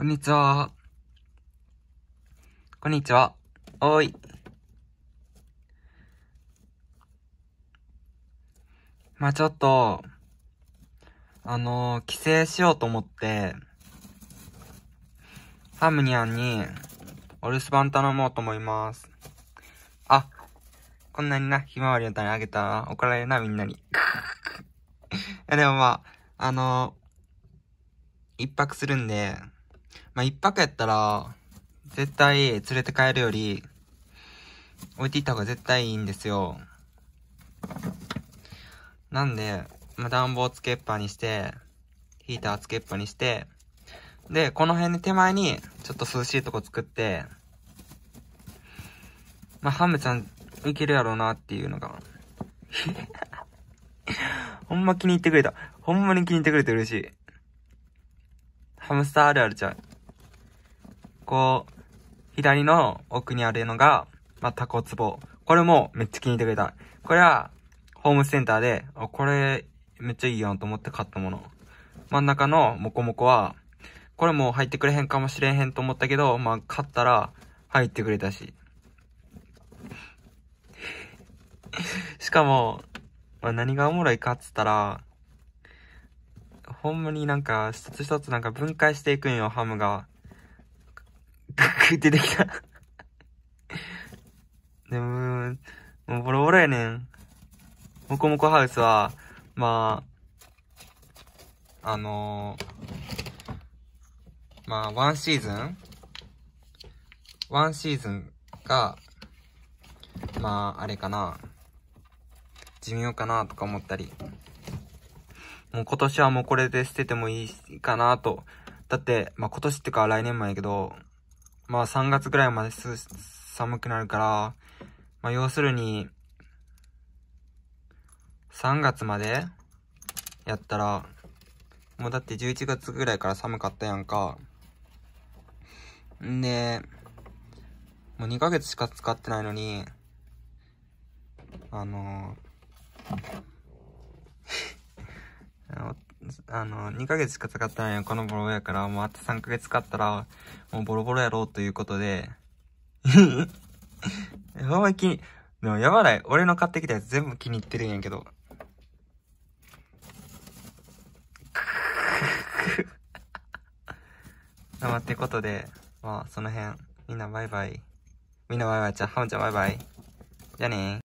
こんにちは。こんにちは。おい。まあちょっと、あのー、帰省しようと思って、ハムニャンに、お留守番頼もうと思います。あ、こんなにな、ひまわりの種あげたら怒られるな、みんなに。いや、でもまあ、あのー、一泊するんで、まあ、一泊やったら、絶対連れて帰るより、置いていった方が絶対いいんですよ。なんで、まあ、暖房つけっぱにして、ヒーターつけっぱにして、で、この辺で手前に、ちょっと涼しいとこ作って、まあ、ハムちゃん、いけるやろうなっていうのが。ほんま気に入ってくれた。ほんまに気に入ってくれて嬉しい。ハムスターあるあるちゃう。こう、左の奥にあるのが、まあ、タコツボ。これもめっちゃ気に入ってくれた。これは、ホームセンターで、あ、これ、めっちゃいいやんと思って買ったもの。真ん中のモコモコは、これも入ってくれへんかもしれへんと思ったけど、まあ、買ったら、入ってくれたし。しかも、まあ、何がおもろいかっつったら、ほんまになんか、一つ一つなんか分解していくんよ、ハムが。く出てきたでも、もうボロボロやねん。もこもこハウスは、まあ、あのー、まあ、ワンシーズンワンシーズンが、まあ、あれかな。寿命かなとか思ったり。もう今年はもうこれで捨ててもいいかなと。だって、まあ今年ってか来年もやけど、まあ3月ぐらいまで寒くなるから、まあ要するに、3月までやったら、もうだって11月ぐらいから寒かったやんか。んで、もう2ヶ月しか使ってないのに、あのーあの、2ヶ月しか使ってないのこのボロボロやから、もうあと3ヶ月買ったら、もうボロボロやろうということで、ほんま気に、でもやばない。俺の買ってきたやつ全部気に入ってるんやけど。まあ、ってことで、まあ、その辺、みんなバイバイ。みんなバイバイ。じゃあ、ハムちゃんバイバイ。じゃあね